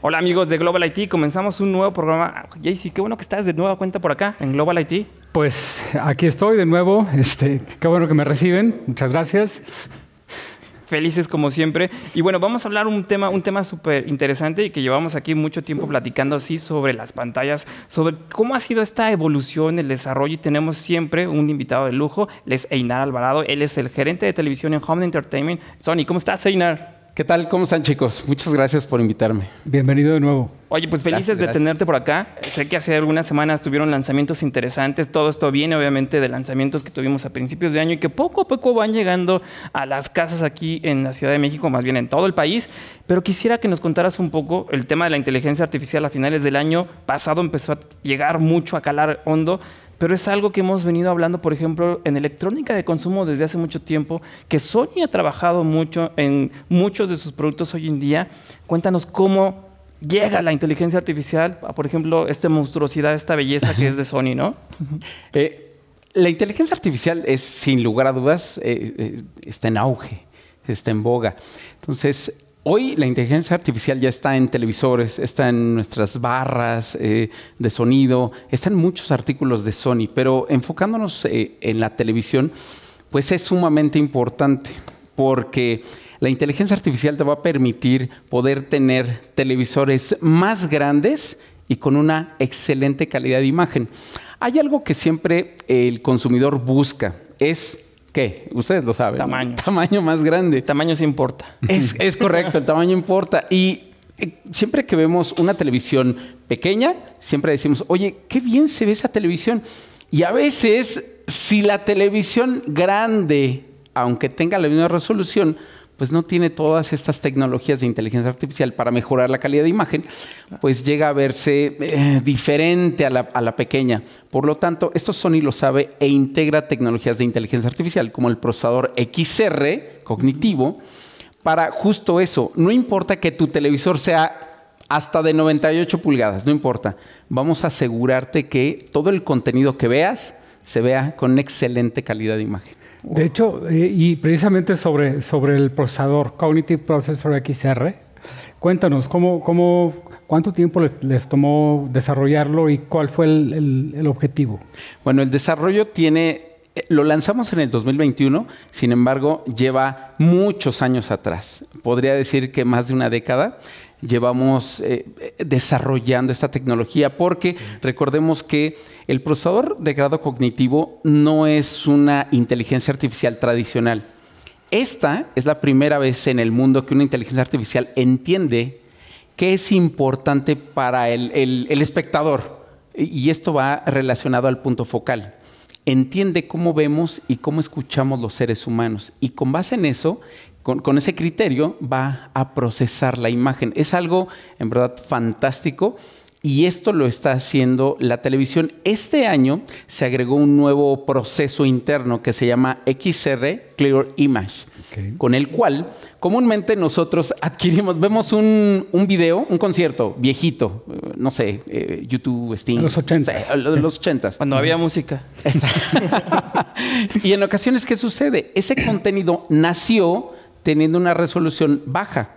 Hola amigos de Global IT, comenzamos un nuevo programa. Jaycee, qué bueno que estás de nueva cuenta por acá en Global IT. Pues aquí estoy de nuevo, este, qué bueno que me reciben, muchas gracias. Felices como siempre. Y bueno, vamos a hablar un tema, un tema súper interesante y que llevamos aquí mucho tiempo platicando así sobre las pantallas, sobre cómo ha sido esta evolución, el desarrollo. Y tenemos siempre un invitado de lujo, él es Einar Alvarado, él es el gerente de televisión en Home Entertainment. Sony, ¿cómo estás, Einar? ¿Qué tal? ¿Cómo están chicos? Muchas gracias por invitarme. Bienvenido de nuevo. Oye, pues felices de tenerte por acá. Sé que hace algunas semanas tuvieron lanzamientos interesantes. Todo esto viene obviamente de lanzamientos que tuvimos a principios de año y que poco a poco van llegando a las casas aquí en la Ciudad de México, más bien en todo el país. Pero quisiera que nos contaras un poco el tema de la inteligencia artificial a finales del año pasado empezó a llegar mucho, a calar hondo pero es algo que hemos venido hablando, por ejemplo, en electrónica de consumo desde hace mucho tiempo, que Sony ha trabajado mucho en muchos de sus productos hoy en día. Cuéntanos cómo llega la inteligencia artificial, a, por ejemplo, esta monstruosidad, esta belleza que es de Sony, ¿no? Eh, la inteligencia artificial es, sin lugar a dudas, eh, eh, está en auge, está en boga. Entonces, Hoy la inteligencia artificial ya está en televisores, está en nuestras barras eh, de sonido, está en muchos artículos de Sony, pero enfocándonos eh, en la televisión, pues es sumamente importante porque la inteligencia artificial te va a permitir poder tener televisores más grandes y con una excelente calidad de imagen. Hay algo que siempre el consumidor busca, es ¿qué? Ustedes lo saben. Tamaño. Tamaño más grande. tamaño sí importa. Es, es correcto, el tamaño importa. Y eh, siempre que vemos una televisión pequeña, siempre decimos, oye, qué bien se ve esa televisión. Y a veces, si la televisión grande, aunque tenga la misma resolución, pues no tiene todas estas tecnologías de inteligencia artificial para mejorar la calidad de imagen, pues llega a verse eh, diferente a la, a la, pequeña. Por lo tanto, esto Sony lo sabe e integra tecnologías de inteligencia artificial como el procesador XR cognitivo para justo eso. No importa que tu televisor sea hasta de 98 pulgadas, no importa. Vamos a asegurarte que todo el contenido que veas se vea con excelente calidad de imagen. De hecho, eh, y precisamente sobre, sobre el procesador Cognitive Processor XR, cuéntanos, ¿cómo, cómo, cuánto tiempo les, tomó desarrollarlo y cuál fue el, objetivo? Bueno, el desarrollo tiene eh, lo lanzamos en el 2021, sin embargo, lleva muchos años atrás. Podría decir que más de una década llevamos eh, desarrollando esta tecnología, porque recordemos que el procesador de grado cognitivo no es una inteligencia artificial tradicional. Esta es la primera vez en el mundo que una inteligencia artificial entiende qué es importante para el espectador. Y esto va relacionado al punto focal. Entiende cómo vemos y cómo escuchamos los seres humanos. Y con base en eso, con, ese criterio va a procesar la imagen. Es algo en verdad fantástico y esto lo está haciendo la televisión. Este año se agregó un nuevo proceso interno que se llama XR Clear Image, con el cual comúnmente nosotros adquirimos, vemos un, un video, un concierto viejito, eh, no sé, eh, YouTube, Steam. Los 80. los, 80. Cuando había música. y en ocasiones, ¿qué sucede? Ese contenido nació teniendo una resolución baja.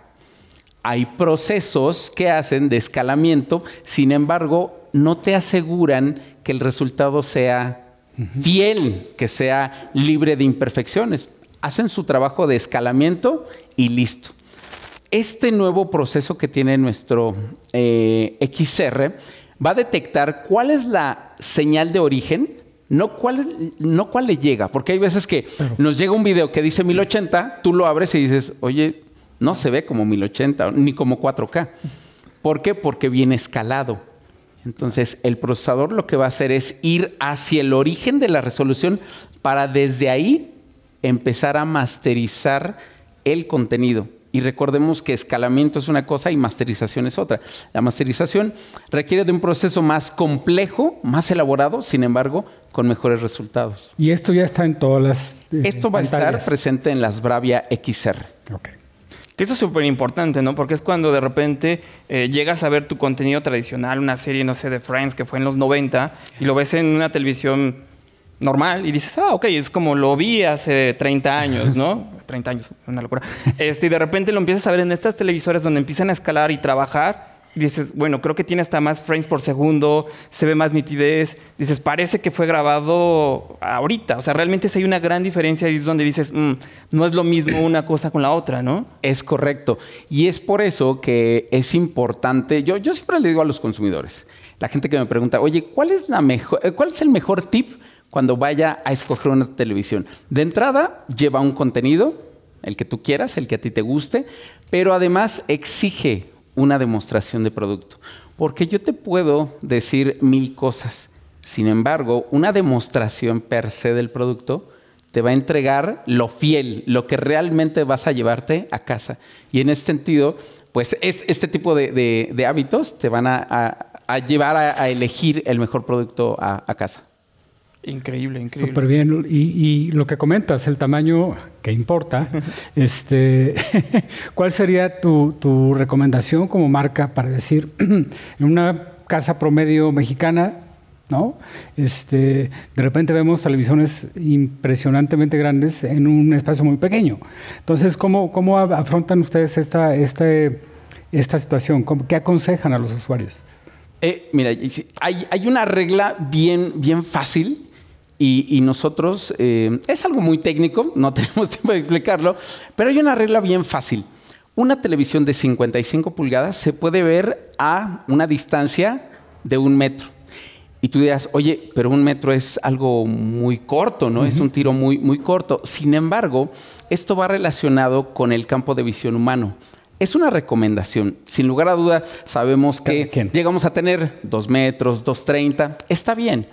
Hay procesos que hacen de escalamiento, sin embargo, no te aseguran que el resultado sea fiel, que sea libre de imperfecciones. Hacen su trabajo de escalamiento y listo. Este nuevo proceso que tiene nuestro eh, XR va a detectar cuál es la señal de origen no cuál, no cuál le llega, porque hay veces que nos llega un video que dice 1080, tú lo abres y dices, oye, no se ve como 1080, ni como 4K. ¿Por qué? Porque viene escalado. Entonces, el procesador lo que va a hacer es ir hacia el origen de la resolución para desde ahí empezar a masterizar el contenido. Y recordemos que escalamiento es una cosa y masterización es otra. La masterización requiere de un proceso más complejo, más elaborado, sin embargo, con mejores resultados. Y esto ya está en todas las... Eh, esto va a estar presente en las Bravia XR. Okay. Que eso es súper importante, ¿no? Porque es cuando de repente eh, llegas a ver tu contenido tradicional, una serie, no sé, de Friends que fue en los 90, y lo ves en una televisión normal y dices, ah, ok, es como lo vi hace 30 años, ¿no? 30 años, una locura. Este, y de repente lo empiezas a ver en estas televisoras donde empiezan a escalar y trabajar. dices, bueno, creo que tiene hasta más frames por segundo, se ve más nitidez. Dices, parece que fue grabado ahorita. O sea, realmente si hay una gran diferencia y es donde dices, mm, no es lo mismo una cosa con la otra, ¿no? Es correcto. Y es por eso que es importante. Yo, yo siempre le digo a los consumidores, la gente que me pregunta, oye, ¿cuál es, la mejor, eh, ¿cuál es el mejor tip cuando vaya a escoger una televisión. De entrada, lleva un contenido, el que tú quieras, el que a ti te guste, pero además exige una demostración de producto. Porque yo te puedo decir mil cosas. Sin embargo, una demostración per se del producto te va a entregar lo fiel, lo que realmente vas a llevarte a casa. Y en ese sentido, pues este tipo de, hábitos te van a, llevar a, elegir el mejor producto a casa. Increíble, increíble. Súper bien. Y, lo que comentas, el tamaño que importa. este, ¿Cuál sería tu, recomendación como marca para decir, en una casa promedio mexicana, ¿no? Este, de repente vemos televisiones impresionantemente grandes en un espacio muy pequeño. Entonces, ¿cómo, cómo afrontan ustedes esta, este, esta, situación? ¿Qué aconsejan a los usuarios? Eh, mira, hay, hay una regla bien, bien fácil y, nosotros, eh, es algo muy técnico, no tenemos tiempo de explicarlo, pero hay una regla bien fácil. Una televisión de 55 pulgadas se puede ver a una distancia de un metro. Y tú dirás, oye, pero un metro es algo muy corto, ¿no? Es un tiro muy, muy corto. Sin embargo, esto va relacionado con el campo de visión humano. Es una recomendación. Sin lugar a duda, sabemos que llegamos a tener dos metros, 2.30. Está bien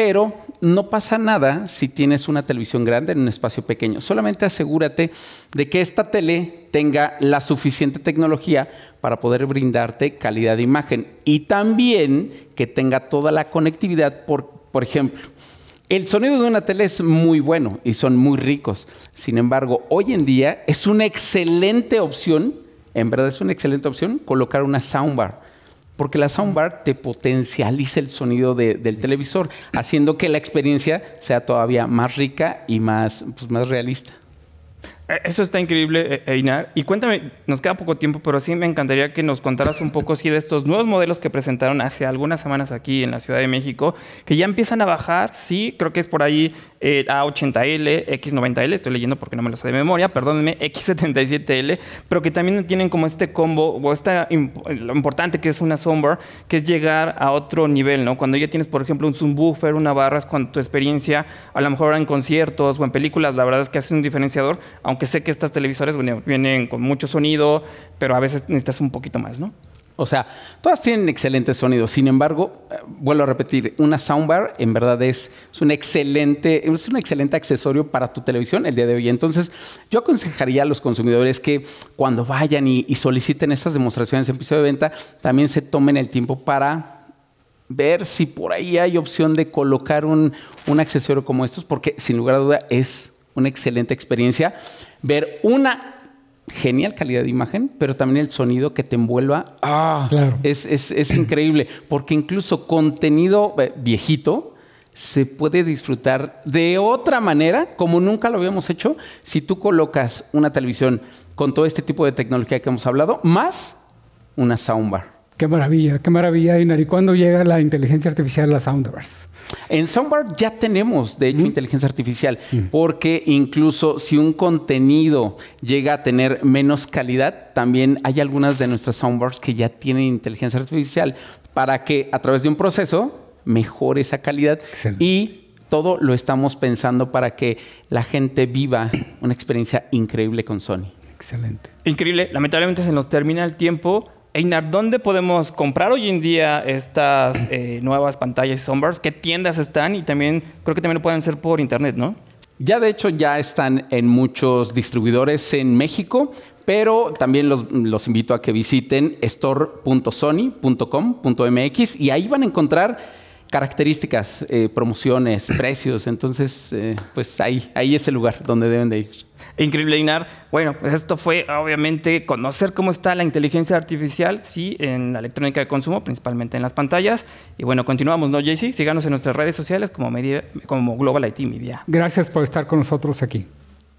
pero no pasa nada si tienes una televisión grande en un espacio pequeño. Solamente asegúrate de que esta tele tenga la suficiente tecnología para poder brindarte calidad de imagen y también que tenga toda la conectividad, por, ejemplo. El sonido de una tele es muy bueno y son muy ricos. Sin embargo, hoy en día es una excelente opción, en verdad es una excelente opción, colocar una soundbar porque la soundbar te potencializa el sonido del televisor, haciendo que la experiencia sea todavía más rica y más, pues, más realista. Eh, eso está increíble, eh, eh, Einar. Y cuéntame, nos queda poco tiempo, pero sí me encantaría que nos contaras un poco sí, de estos nuevos modelos que presentaron hace algunas semanas aquí en la Ciudad de México, que ya empiezan a bajar, sí, creo que es por ahí A80L, X90L, estoy leyendo porque no me lo sé de memoria, perdónenme, X77L, pero que también tienen como este combo, o esta, lo importante que es una sombra, que es llegar a otro nivel, ¿no? Cuando ya tienes, por ejemplo, un buffer una barra, es cuando tu experiencia, a lo mejor en conciertos o en películas, la verdad es que hace un diferenciador, aunque que sé que estas televisores vienen con mucho sonido, pero a veces necesitas un poquito más, ¿no? O sea, todas tienen excelente sonido. Sin embargo, eh, vuelvo a repetir, una soundbar en verdad es, es, un excelente, es un excelente accesorio para tu televisión el día de hoy. Entonces, yo aconsejaría a los consumidores que cuando vayan y, soliciten estas demostraciones en piso de venta, también se tomen el tiempo para ver si por ahí hay opción de colocar un, un accesorio como estos, porque sin lugar a duda es una excelente experiencia ver una genial calidad de imagen, pero también el sonido que te envuelva. Ah, claro. es, es, increíble, porque incluso contenido eh, viejito se puede disfrutar de otra manera, como nunca lo habíamos hecho, si tú colocas una televisión con todo este tipo de tecnología que hemos hablado, más una soundbar. Qué maravilla, qué maravilla, Inari! ¿Y cuándo llega la inteligencia artificial a Soundverse? En Soundbar ya tenemos, de hecho, mm. inteligencia artificial, mm. porque incluso si un contenido llega a tener menos calidad, también hay algunas de nuestras soundbars que ya tienen inteligencia artificial para que a través de un proceso mejore esa calidad Excelente. y todo lo estamos pensando para que la gente viva una experiencia increíble con Sony. Excelente. Increíble. Lamentablemente se nos termina el tiempo. Einar, ¿dónde podemos comprar hoy en día estas eh, nuevas pantallas sombras ¿Qué tiendas están? Y también creo que también lo pueden hacer por internet, ¿no? Ya de hecho ya están en muchos distribuidores en México, pero también los, los invito a que visiten store.sony.com.mx y ahí van a encontrar características, eh, promociones, precios. Entonces, eh, pues ahí, ahí es el lugar donde deben de ir. E increíble, Inar. Bueno, pues esto fue obviamente conocer cómo está la inteligencia artificial, sí, en la electrónica de consumo, principalmente en las pantallas. Y bueno, continuamos, ¿no, JC? Síganos en nuestras redes sociales como, media, como Global IT Media. Gracias por estar con nosotros aquí.